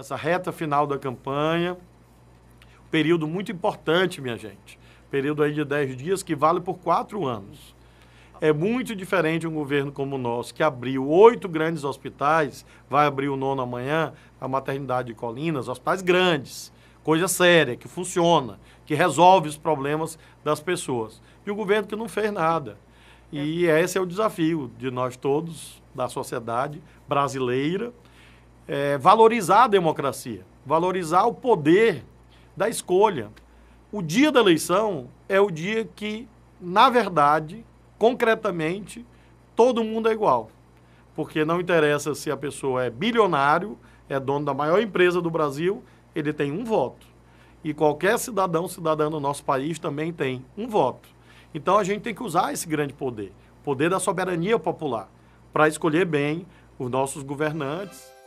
essa reta final da campanha. Período muito importante, minha gente. Período aí de 10 dias que vale por quatro anos. É muito diferente um governo como o nosso, que abriu oito grandes hospitais, vai abrir o nono amanhã, a maternidade de Colinas, hospitais grandes, coisa séria, que funciona, que resolve os problemas das pessoas. E o governo que não fez nada. E esse é o desafio de nós todos, da sociedade brasileira, é, valorizar a democracia, valorizar o poder da escolha. O dia da eleição é o dia que, na verdade, concretamente, todo mundo é igual. Porque não interessa se a pessoa é bilionário, é dono da maior empresa do Brasil, ele tem um voto. E qualquer cidadão, cidadã do nosso país também tem um voto. Então a gente tem que usar esse grande poder, poder da soberania popular, para escolher bem os nossos governantes.